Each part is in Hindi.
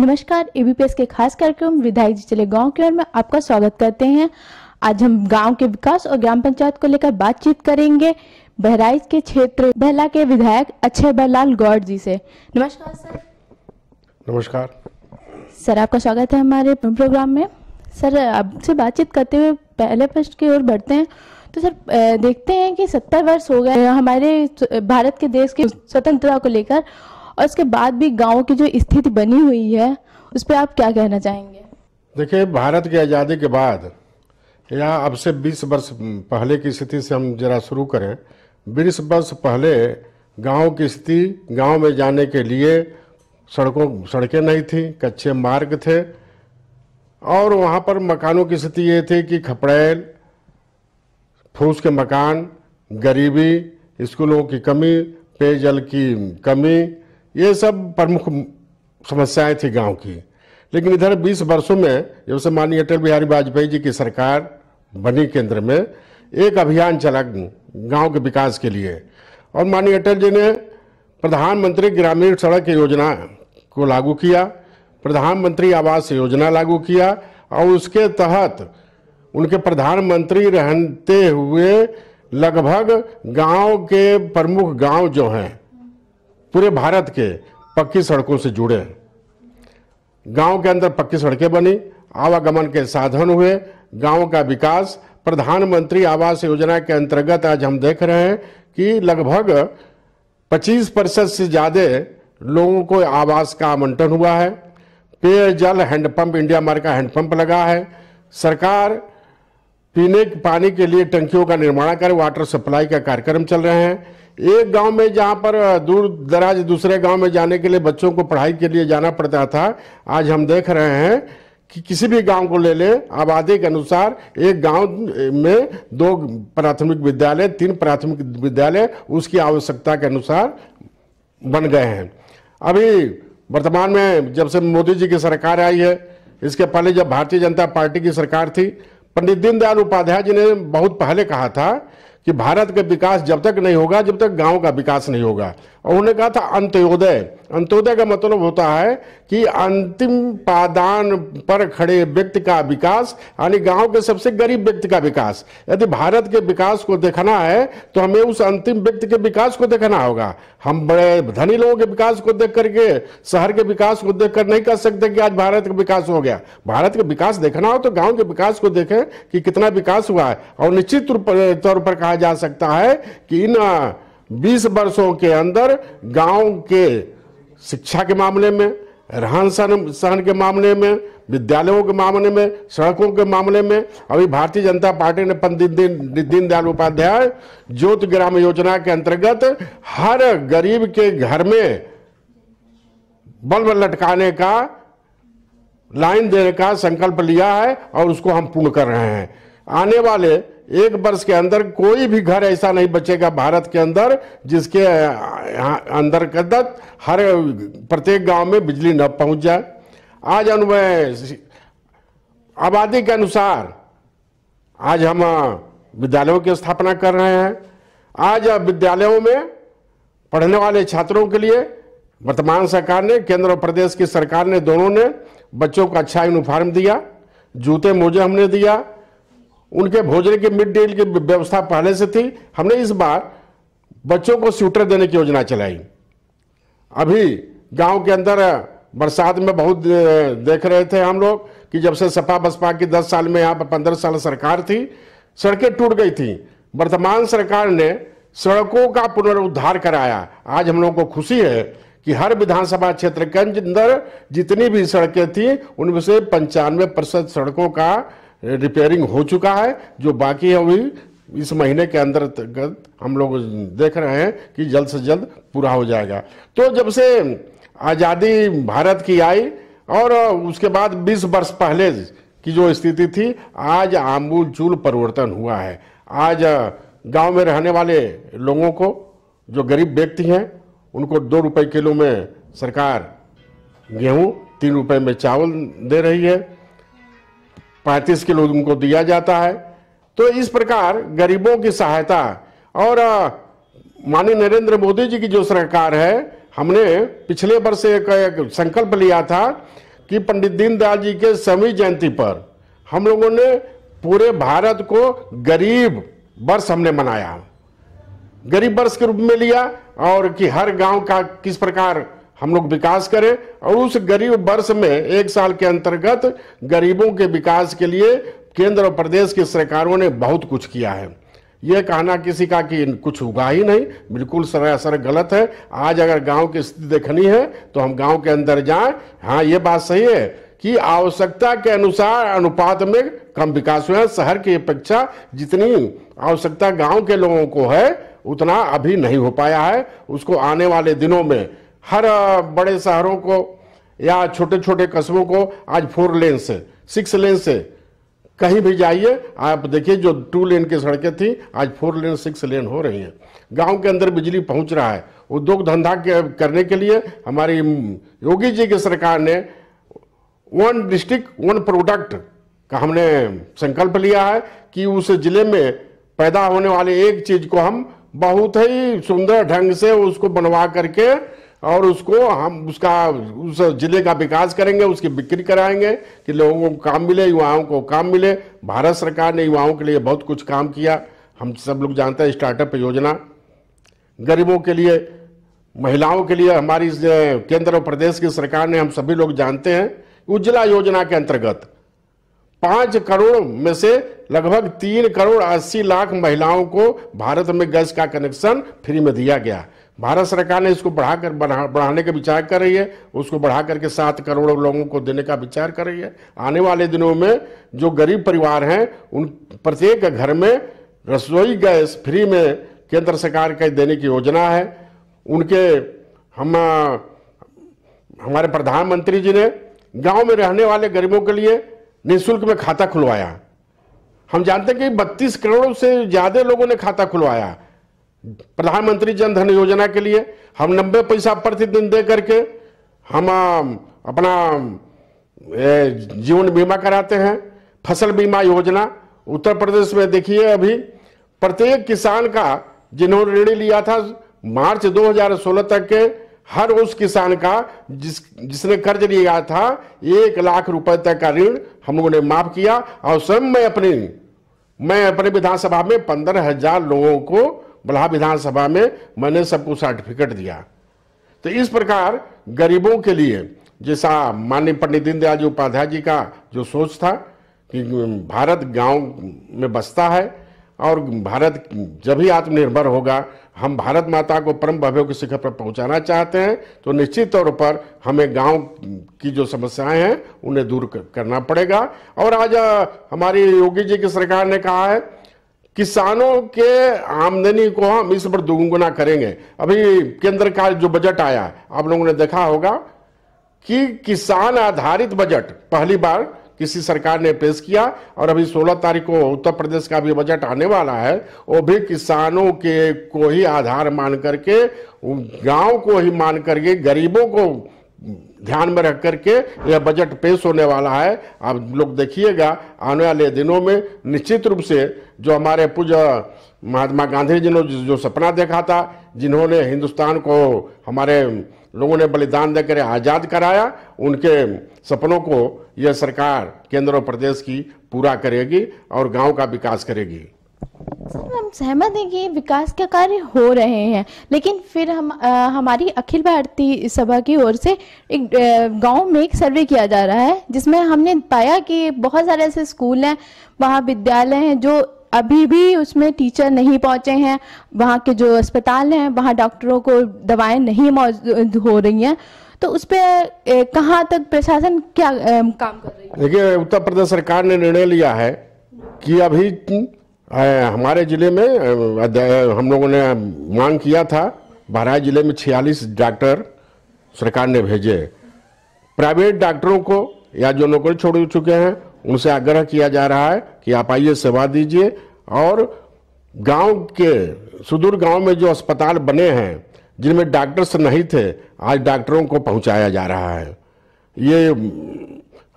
नमस्कार एबीपीएस के खास कार्यक्रम विधायक जी चले गांव की ओर में आपका स्वागत करते हैं आज हम गांव के विकास और ग्राम पंचायत को लेकर बातचीत करेंगे बहराइच के क्षेत्र बहला के विधायक अक्षय बहलाल गौड़ जी से नमस्कार सर नमस्कार सर आपका स्वागत है हमारे प्रोग्राम में सर आपसे बातचीत करते हुए पहले प्रश्न की ओर बढ़ते हैं तो सर देखते हैं कि सत्तर वर्ष हो गए हमारे भारत के देश के स्वतंत्रता को लेकर और इसके बाद भी गाँव की जो स्थिति बनी हुई है उस पर आप क्या कहना चाहेंगे देखिए भारत की आज़ादी के बाद यहाँ अब से 20 वर्ष पहले की स्थिति से हम जरा शुरू करें बीस वर्ष पहले गांव की स्थिति गांव में जाने के लिए सड़कों सड़कें नहीं थी कच्चे मार्ग थे और वहाँ पर मकानों की स्थिति ये थी कि खपड़ैल फूस के मकान गरीबी स्कूलों की कमी पेयजल की कमी ये सब प्रमुख समस्याएं थी गांव की लेकिन इधर 20 वर्षों में जब से माननीय अटल बिहारी वाजपेयी जी की सरकार बनी केंद्र में एक अभियान चला गांव के विकास के लिए और माननीय अटल जी ने प्रधानमंत्री ग्रामीण सड़क योजना को लागू किया प्रधानमंत्री आवास योजना लागू किया और उसके तहत उनके प्रधानमंत्री रहते हुए लगभग गांव के प्रमुख गांव जो हैं पूरे भारत के पक्की सड़कों से जुड़े हैं गांव के अंदर पक्की सड़कें बनी आवागमन के साधन हुए गांव का विकास प्रधानमंत्री आवास योजना के अंतर्गत आज हम देख रहे हैं कि लगभग 25 प्रतिशत से ज़्यादा लोगों को आवास का आवंटन हुआ है पेयजल हैंडपंप इंडिया मार्ग का हैंडपंप लगा है सरकार पीने के पानी के लिए टंकियों का निर्माण कर वाटर सप्लाई का कार्यक्रम चल रहे हैं एक गांव में जहां पर दूर दराज दूसरे गांव में जाने के लिए बच्चों को पढ़ाई के लिए जाना पड़ता था आज हम देख रहे हैं कि किसी भी गांव को ले लें आबादी के अनुसार एक गांव में दो प्राथमिक विद्यालय तीन प्राथमिक विद्यालय उसकी आवश्यकता के अनुसार बन गए हैं अभी वर्तमान में जब से मोदी जी की सरकार आई है इसके पहले जब भारतीय जनता पार्टी की सरकार थी पंडित दीनदयाल उपाध्याय जी ने बहुत पहले कहा था कि भारत का विकास जब तक नहीं होगा जब तक गांव का विकास नहीं होगा और उन्होंने कहा था अंत्योदय अंत्योदय का मतलब होता है कि अंतिम पादान पर खड़े व्यक्ति का विकास यानी गांव के सबसे गरीब व्यक्ति का विकास यदि भारत के विकास को देखना है तो हमें उस अंतिम व्यक्ति के विकास को देखना होगा हम बड़े धनी लोगों के विकास को देख करके शहर के विकास को देख कर नहीं कर सकते कि आज भारत का विकास हो गया भारत का विकास देखना हो तो गाँव के विकास को देखें कि कितना विकास हुआ है और निश्चित तौर पर कहा जा सकता है कि इन 20 वर्षों के अंदर गांव के शिक्षा के मामले में रहन सहन सहन के मामले में विद्यालयों के मामले में सड़कों के मामले में अभी भारतीय जनता पार्टी ने पंडित दीनदयाल उपाध्याय ज्योत ग्राम योजना के अंतर्गत हर गरीब के घर में बल्ब लटकाने का लाइन देने का संकल्प लिया है और उसको हम पूर्ण कर रहे हैं आने वाले एक वर्ष के अंदर कोई भी घर ऐसा नहीं बचेगा भारत के अंदर जिसके अंदर कदत हर प्रत्येक गांव में बिजली न पहुंच जाए आज अनुभव आबादी के अनुसार आज हम विद्यालयों की स्थापना कर रहे हैं आज विद्यालयों में पढ़ने वाले छात्रों के लिए वर्तमान सरकार ने केंद्र और प्रदेश की सरकार ने दोनों ने बच्चों को अच्छा यूनिफॉर्म दिया जूते मोजे हमने दिया उनके भोजन की मिड डे की व्यवस्था पहले से थी हमने इस बार बच्चों को स्वेटर देने की योजना चलाई अभी गांव के अंदर बरसात में बहुत देख रहे थे हम लोग कि जब से सपा बसपा की 10 साल में यहाँ पर पंद्रह साल सरकार थी सड़कें टूट गई थी वर्तमान सरकार ने सड़कों का पुनरुद्धार कराया आज हम लोगों को खुशी है कि हर विधानसभा क्षेत्र के अंदर जितनी भी सड़कें थी उनमें से पंचानवे प्रतिशत सड़कों का रिपेयरिंग हो चुका है जो बाकी है अभी इस महीने के अंदर हम लोग देख रहे हैं कि जल्द से जल्द पूरा हो जाएगा तो जब से आज़ादी भारत की आई और उसके बाद 20 वर्ष पहले की जो स्थिति थी आज आमूल चूल परिवर्तन हुआ है आज गांव में रहने वाले लोगों को जो गरीब व्यक्ति हैं उनको दो रुपए किलो में सरकार गेहूं तीन रुपए में चावल दे रही है पैंतीस किलो उनको दिया जाता है तो इस प्रकार गरीबों की सहायता और माननीय नरेंद्र मोदी जी की जो सरकार है हमने पिछले वर्ष एक, एक संकल्प लिया था कि पंडित दीनदयाल जी के सवी जयंती पर हम लोगों ने पूरे भारत को गरीब वर्ष हमने मनाया गरीब वर्ष के रूप में लिया और कि हर गांव का किस प्रकार हम लोग विकास करें और उस गरीब वर्ष में एक साल के अंतर्गत गरीबों के विकास के लिए केंद्र और प्रदेश की सरकारों ने बहुत कुछ किया है ये कहना किसी का कि कुछ हुआ ही नहीं बिल्कुल सरासर गलत है आज अगर गांव की स्थिति देखनी है तो हम गांव के अंदर जाएं हाँ ये बात सही है कि आवश्यकता के अनुसार अनुपात में कम विकास हुआ है शहर की अपेक्षा जितनी आवश्यकता गांव के लोगों को है उतना अभी नहीं हो पाया है उसको आने वाले दिनों में हर बड़े शहरों को या छोटे छोटे कस्बों को आज फोर लेन से सिक्स लेन से कहीं भी जाइए आप देखिए जो टू लेन की सड़कें थी आज फोर लेन सिक्स लेन हो रही हैं गांव के अंदर बिजली पहुंच रहा है उद्योग धंधा के करने के लिए हमारी योगी जी की सरकार ने वन डिस्ट्रिक्ट वन प्रोडक्ट का हमने संकल्प लिया है कि उस जिले में पैदा होने वाले एक चीज को हम बहुत ही सुंदर ढंग से उसको बनवा करके और उसको हम उसका उस जिले का विकास करेंगे उसकी बिक्री कराएंगे कि लोगों को काम मिले युवाओं को काम मिले भारत सरकार ने युवाओं के लिए बहुत कुछ काम किया हम सब लोग जानते हैं स्टार्टअप योजना गरीबों के लिए महिलाओं के लिए हमारी केंद्र और प्रदेश की सरकार ने हम सभी लोग जानते हैं उज्ज्वला योजना के अंतर्गत पाँच करोड़ में से लगभग तीन करोड़ अस्सी लाख महिलाओं को भारत में गैस का कनेक्शन फ्री में दिया गया भारत सरकार ने इसको बढ़ाकर बढ़ा बढ़ाने का विचार कर रही है उसको बढ़ा करके सात करोड़ लोगों को देने का विचार कर रही है आने वाले दिनों में जो गरीब परिवार हैं उन प्रत्येक घर में रसोई गैस फ्री में केंद्र सरकार का देने की योजना है उनके हम हमारे प्रधानमंत्री जी ने गांव में रहने वाले गरीबों के लिए निःशुल्क में खाता खुलवाया हम जानते हैं कि बत्तीस करोड़ से ज़्यादा लोगों ने खाता खुलवाया प्रधानमंत्री जनधन योजना के लिए हम नब्बे पैसा प्रतिदिन दे करके हम अपना जीवन बीमा कराते हैं फसल बीमा योजना उत्तर प्रदेश में देखिए अभी प्रत्येक किसान का जिन्होंने ऋण लिया था मार्च 2016 तक के हर उस किसान का जिस जिसने कर्ज लिया था एक लाख रुपए तक का ऋण हम लोगों ने माफ किया और स्वयं मैं अपनी मैं अपने विधानसभा में पंद्रह हजार लोगों को बलहा विधानसभा में मैंने सबको सर्टिफिकेट दिया तो इस प्रकार गरीबों के लिए जैसा माननीय पंडित दीनदयाल जी उपाध्याय जी का जो सोच था कि भारत गांव में बसता है और भारत जब ही आत्मनिर्भर होगा हम भारत माता को परम भव्यों के शिखर पर पहुंचाना चाहते हैं तो निश्चित तौर पर हमें गांव की जो समस्याएं हैं उन्हें दूर करना पड़ेगा और आज हमारी योगी जी की सरकार ने कहा है किसानों के आमदनी को हम इस पर दुगुना करेंगे अभी केंद्र का जो बजट आया आप लोगों ने देखा होगा कि किसान आधारित बजट पहली बार किसी सरकार ने पेश किया और अभी 16 तारीख को उत्तर प्रदेश का भी बजट आने वाला है वो भी किसानों के को ही आधार मान करके गांव को ही मान करके गरीबों को ध्यान में रख करके यह बजट पेश होने वाला है आप लोग देखिएगा आने वाले दिनों में निश्चित रूप से जो हमारे पूज महात्मा गांधी जी ने जो सपना देखा था जिन्होंने हिंदुस्तान को हमारे लोगों ने बलिदान देकर आज़ाद कराया उनके सपनों को यह सरकार केंद्र और प्रदेश की पूरा करेगी और गांव का विकास करेगी हम सहमत हैं कि विकास के कार्य हो रहे हैं लेकिन फिर हम आ, हमारी अखिल भारतीय सभा की ओर से एक गांव में एक सर्वे किया जा रहा है जिसमें हमने पाया कि बहुत सारे ऐसे स्कूल हैं महाविद्यालय हैं जो अभी भी उसमें टीचर नहीं पहुंचे हैं वहाँ के जो अस्पताल हैं वहाँ डॉक्टरों को दवाएं नहीं मौजूद हो रही हैं तो उस पर कहाँ तक प्रशासन क्या ए, काम कर रही है देखिए उत्तर प्रदेश सरकार ने निर्णय लिया है कि अभी हमारे ज़िले में हम लोगों ने मांग किया था बहराइच ज़िले में छियालीस डॉक्टर सरकार ने भेजे प्राइवेट डॉक्टरों को या जो नौकरी छोड़ चुके हैं उनसे आग्रह किया जा रहा है कि आप आइए सेवा दीजिए और गांव के सुदूर गांव में जो अस्पताल बने हैं जिनमें डॉक्टर्स नहीं थे आज डॉक्टरों को पहुंचाया जा रहा है ये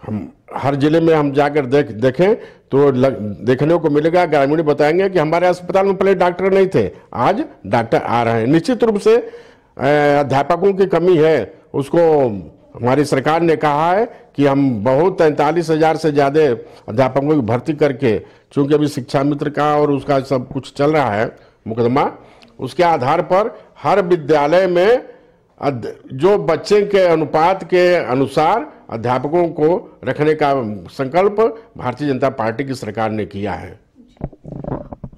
हम हर जिले में हम जाकर देख देखें तो लग, देखने को मिलेगा ग्रामीण बताएंगे कि हमारे अस्पताल में पहले डॉक्टर नहीं थे आज डॉक्टर आ रहे हैं निश्चित रूप से अध्यापकों की कमी है उसको हमारी सरकार ने कहा है कि हम बहुत तैंतालीस हज़ार से ज़्यादा अध्यापकों की भर्ती करके चूंकि अभी शिक्षा मित्र का और उसका सब कुछ चल रहा है मुकदमा उसके आधार पर हर विद्यालय में जो बच्चे के अनुपात के अनुसार अध्यापकों को रखने का संकल्प भारतीय जनता पार्टी की सरकार ने किया है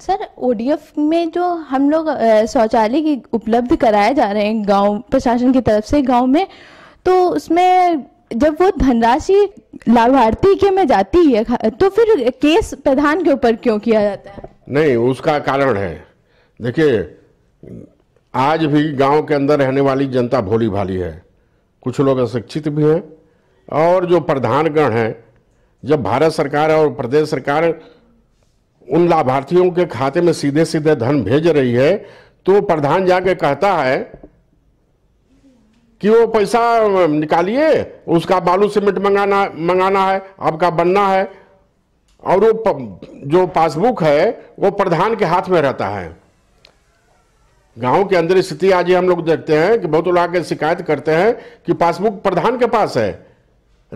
सर ओडीएफ में जो हम लोग शौचालय की उपलब्ध कराए जा रहे हैं गांव प्रशासन की तरफ से गांव में तो उसमें जब वो धनराशि लाभार्थी के में जाती है तो फिर केस प्रधान के ऊपर क्यों किया जाता है नहीं उसका कारण है देखिए आज भी गांव के अंदर रहने वाली जनता भोली भाली है कुछ लोग अशिक्षित भी हैं और जो प्रधानगण हैं जब भारत सरकार और प्रदेश सरकार उन लाभार्थियों के खाते में सीधे सीधे धन भेज रही है तो प्रधान जाके कहता है कि वो पैसा निकालिए उसका बालू सीमेंट मंगाना मंगाना है आपका बनना है और वो जो पासबुक है वो प्रधान के हाथ में रहता है गांव के अंदर स्थिति आज हम लोग देखते हैं कि बहुत लोग आगे शिकायत करते हैं कि पासबुक प्रधान के पास है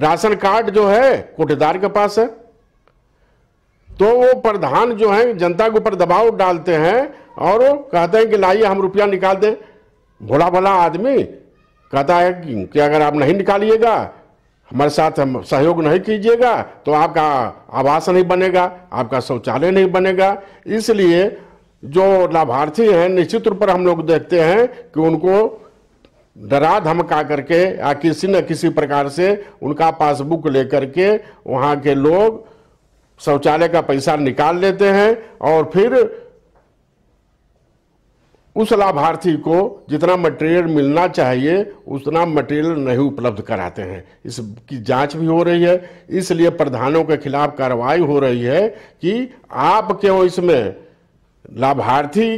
राशन कार्ड जो है कोटेदार के पास है तो वो प्रधान जो है जनता के ऊपर दबाव डालते हैं और वो कहते हैं कि लाइए हम रुपया निकाल दें भोला भला आदमी कहता है कि, कि अगर आप नहीं निकालिएगा हमारे साथ हम सहयोग नहीं कीजिएगा तो आपका आवास नहीं बनेगा आपका शौचालय नहीं बनेगा इसलिए जो लाभार्थी हैं निश्चित रूप पर हम लोग देखते हैं कि उनको डरा धमका करके या किसी न किसी प्रकार से उनका पासबुक लेकर के वहाँ के लोग शौचालय का पैसा निकाल लेते हैं और फिर उस लाभार्थी को जितना मटेरियल मिलना चाहिए उतना मटेरियल नहीं उपलब्ध कराते हैं इसकी जांच भी हो रही है इसलिए प्रधानों के खिलाफ कार्रवाई हो रही है कि आप क्यों इसमें लाभार्थी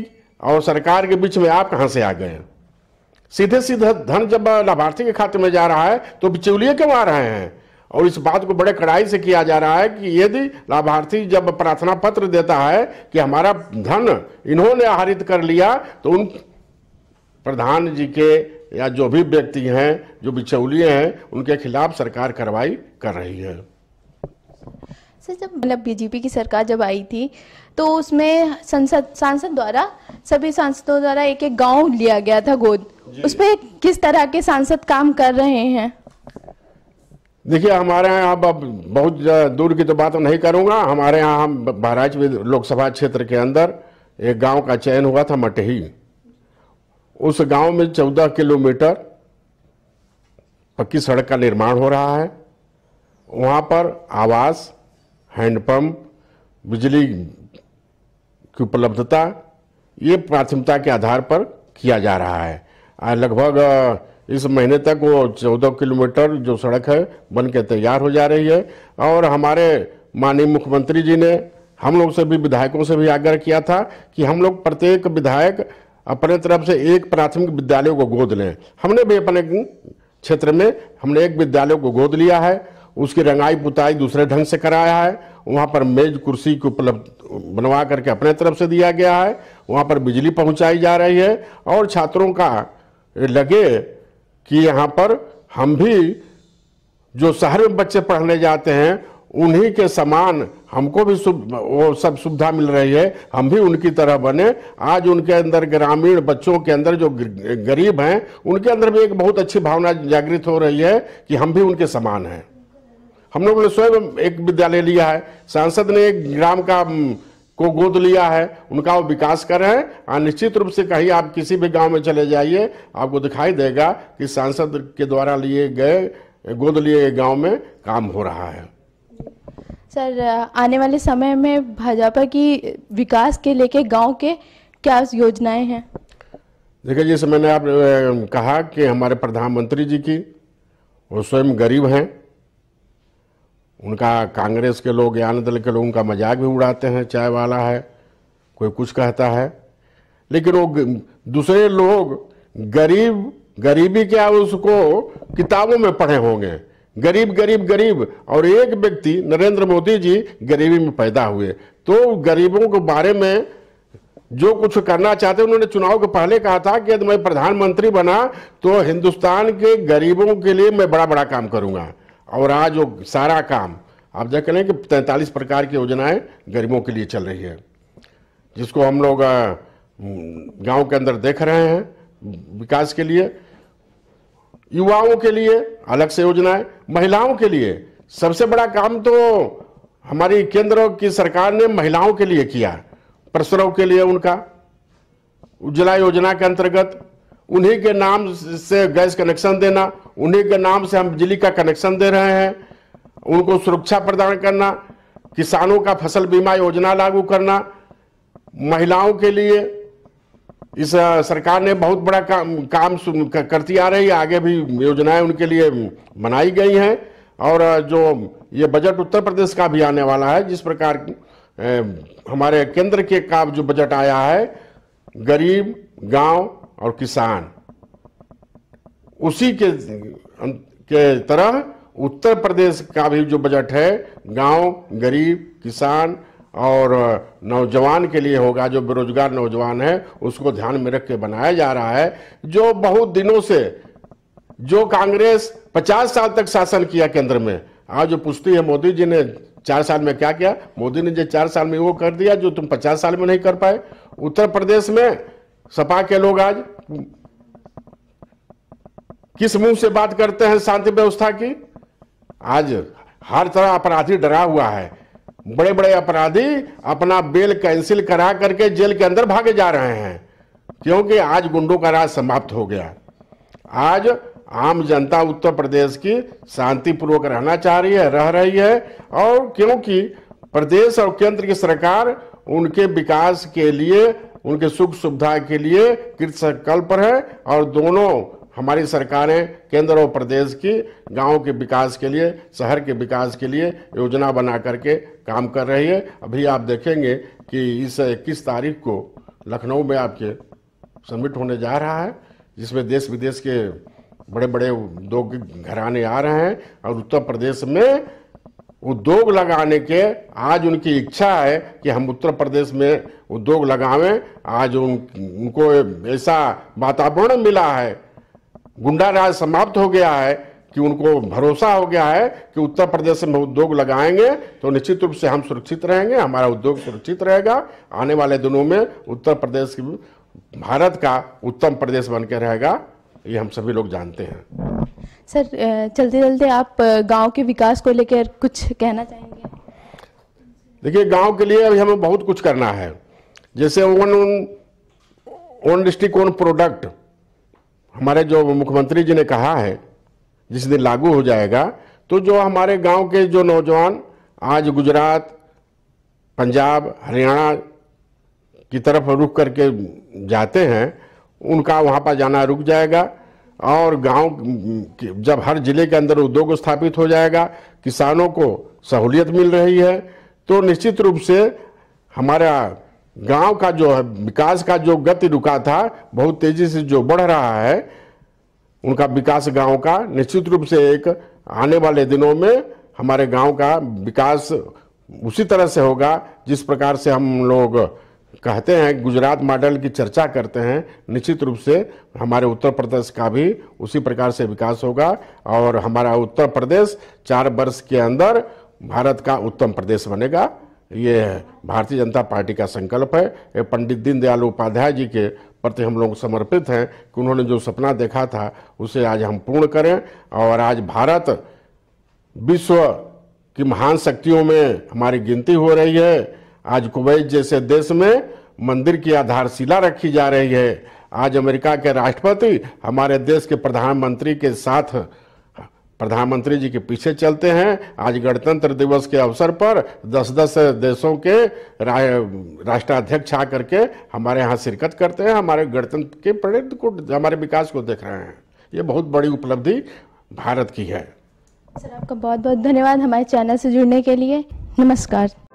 और सरकार के बीच में आप कहाँ से आ गए हैं सीधे सीधे धन जब लाभार्थी के खाते में जा रहा है तो बिचौलिए क्यों आ रहे हैं और इस बात को बड़े कड़ाई से किया जा रहा है कि यदि लाभार्थी जब प्रार्थना पत्र देता है कि हमारा धन इन्होंने आहरित कर लिया तो उन प्रधान जी के या जो भी व्यक्ति हैं जो बिचौलिए हैं उनके खिलाफ सरकार कार्रवाई कर रही है सर जब मतलब बीजेपी की सरकार जब आई थी तो उसमें संसद सांसद द्वारा सभी सांसदों द्वारा एक एक गांव लिया गया था गोद उस पर किस तरह के सांसद काम कर रहे हैं देखिए हमारे यहाँ अब अब बहुत दूर की तो बात नहीं करूँगा हमारे यहाँ हम बहराइच लोकसभा क्षेत्र के अंदर एक गांव का चयन हुआ था मटही उस गांव में चौदह किलोमीटर पक्की सड़क का निर्माण हो रहा है वहाँ पर आवास हैंडपम्प बिजली की उपलब्धता ये प्राथमिकता के आधार पर किया जा रहा है लगभग इस महीने तक वो चौदह किलोमीटर जो सड़क है बन के तैयार हो जा रही है और हमारे माननीय मुख्यमंत्री जी ने हम लोग से भी विधायकों से भी आग्रह किया था कि हम लोग प्रत्येक विधायक अपने तरफ से एक प्राथमिक विद्यालय को गोद लें हमने भी अपने क्षेत्र में हमने एक विद्यालय को गोद लिया है उसकी रंगाई पुताई दूसरे ढंग से कराया है वहाँ पर मेज कुर्सी की उपलब्ध बनवा करके अपने तरफ से दिया गया है वहाँ पर बिजली पहुँचाई जा रही है और छात्रों का लगे कि यहाँ पर हम भी जो शहर में बच्चे पढ़ने जाते हैं उन्हीं के समान हमको भी सुब, वो सब सुविधा मिल रही है हम भी उनकी तरह बने आज उनके अंदर ग्रामीण बच्चों के अंदर जो गरीब हैं उनके अंदर भी एक बहुत अच्छी भावना जागृत हो रही है कि हम भी उनके समान हैं हम लोग ने स्वयं एक विद्यालय लिया है सांसद ने एक ग्राम का को गोद लिया है उनका वो विकास कर रहे हैं और हाँ, निश्चित रूप से कहीं आप किसी भी गांव में चले जाइए आपको दिखाई देगा कि सांसद के द्वारा लिए गए गोद लिए गए गाँव में काम हो रहा है सर आने वाले समय में भाजपा की विकास के लेके गांव के क्या योजनाएं हैं देखिए जैसे मैंने आप कहा कि हमारे प्रधानमंत्री जी की वो स्वयं गरीब हैं उनका कांग्रेस के लोग ज्ञान दल के लोग उनका मजाक भी उड़ाते हैं चाय वाला है कोई कुछ कहता है लेकिन वो दूसरे लोग गरीब गरीबी क्या उसको किताबों में पढ़े होंगे गरीब गरीब गरीब और एक व्यक्ति नरेंद्र मोदी जी गरीबी में पैदा हुए तो गरीबों के बारे में जो कुछ करना चाहते उन्होंने चुनाव के पहले कहा था कि यदि मैं प्रधानमंत्री बना तो हिंदुस्तान के गरीबों के लिए मैं बड़ा बड़ा काम करूंगा और आज वो सारा काम आप देख रहे हैं कि तैंतालीस प्रकार की योजनाएं गरीबों के लिए चल रही है जिसको हम लोग गांव के अंदर देख रहे हैं विकास के लिए युवाओं के लिए अलग से योजनाएं महिलाओं के लिए सबसे बड़ा काम तो हमारी केंद्र की सरकार ने महिलाओं के लिए किया प्रसरव के लिए उनका उज्ज्वला योजना के अंतर्गत उन्हीं के नाम से गैस कनेक्शन देना उन्हीं के नाम से हम बिजली का कनेक्शन दे रहे हैं उनको सुरक्षा प्रदान करना किसानों का फसल बीमा योजना लागू करना महिलाओं के लिए इस सरकार ने बहुत बड़ा काम काम करती आ रही है आगे भी योजनाएं उनके लिए बनाई गई हैं और जो ये बजट उत्तर प्रदेश का भी आने वाला है जिस प्रकार हमारे केंद्र के का जो बजट आया है गरीब गांव और किसान उसी के के तरह उत्तर प्रदेश का भी जो बजट है गांव गरीब किसान और नौजवान के लिए होगा जो बेरोजगार नौजवान है उसको ध्यान में रख के बनाया जा रहा है जो बहुत दिनों से जो कांग्रेस 50 साल तक शासन किया केंद्र में आज जो पुष्टि है मोदी जी ने चार साल में क्या किया मोदी ने जो चार साल में वो कर दिया जो तुम पचास साल में नहीं कर पाए उत्तर प्रदेश में सपा के लोग आज किस मुंह से बात करते हैं शांति व्यवस्था की आज हर तरह अपराधी डरा हुआ है बड़े बड़े अपराधी अपना बेल कैंसिल करा करके जेल के अंदर भागे जा रहे हैं क्योंकि आज गुंडों का राज समाप्त हो गया आज आम जनता उत्तर प्रदेश की शांतिपूर्वक रहना चाह रही है रह रही है और क्योंकि प्रदेश और केंद्र की सरकार उनके विकास के लिए उनके सुख सुविधा के लिए कृत संकल्प है और दोनों हमारी सरकारें केंद्र और प्रदेश की गांव के विकास के लिए शहर के विकास के लिए योजना बना करके काम कर रही है अभी आप देखेंगे कि इस इक्कीस तारीख को लखनऊ में आपके समिट होने जा रहा है जिसमें देश विदेश के बड़े बड़े उद्योग घराने आ रहे हैं और उत्तर प्रदेश में उद्योग लगाने के आज उनकी इच्छा है कि हम उत्तर प्रदेश में उद्योग लगावें आज उन, उनको ऐसा वातावरण मिला है गुंडा राज समाप्त हो गया है कि उनको भरोसा हो गया है कि उत्तर प्रदेश में उद्योग लगाएंगे तो निश्चित रूप से हम सुरक्षित रहेंगे हमारा उद्योग सुरक्षित रहेगा आने वाले दिनों में उत्तर प्रदेश भारत का उत्तम प्रदेश बन के रहेगा ये हम सभी लोग जानते हैं सर चलते चलते आप गांव के विकास को लेकर कुछ कहना चाहेंगे देखिए गांव के लिए अभी हमें बहुत कुछ करना है जैसे one one district one product हमारे जो मुख्यमंत्री जी ने कहा है जिस दिन लागू हो जाएगा तो जो हमारे गांव के जो नौजवान आज गुजरात पंजाब हरियाणा की तरफ रुक करके जाते हैं उनका वहाँ पर जाना रुक जाएगा और गांव जब हर जिले के अंदर उद्योग स्थापित हो जाएगा किसानों को सहूलियत मिल रही है तो निश्चित रूप से हमारा गांव का जो है विकास का जो गति रुका था बहुत तेजी से जो बढ़ रहा है उनका विकास गांव का निश्चित रूप से एक आने वाले दिनों में हमारे गांव का विकास उसी तरह से होगा जिस प्रकार से हम लोग कहते हैं गुजरात मॉडल की चर्चा करते हैं निश्चित रूप से हमारे उत्तर प्रदेश का भी उसी प्रकार से विकास होगा और हमारा उत्तर प्रदेश चार वर्ष के अंदर भारत का उत्तम प्रदेश बनेगा ये भारतीय जनता पार्टी का संकल्प है ये पंडित दीनदयाल उपाध्याय जी के प्रति हम लोग समर्पित हैं कि उन्होंने जो सपना देखा था उसे आज हम पूर्ण करें और आज भारत विश्व की महान शक्तियों में हमारी गिनती हो रही है आज कुवैत जैसे देश में मंदिर की आधारशिला रखी जा रही है आज अमेरिका के राष्ट्रपति हमारे देश के प्रधानमंत्री के साथ प्रधानमंत्री जी के पीछे चलते हैं आज गणतंत्र दिवस के अवसर पर दस दस देशों के रा, राष्ट्राध्यक्ष आ करके हमारे यहाँ शिरकत करते हैं हमारे गणतंत्र के प्रणित को हमारे विकास को देख रहे हैं ये बहुत बड़ी उपलब्धि भारत की है सर आपका बहुत बहुत धन्यवाद हमारे चैनल से जुड़ने के लिए नमस्कार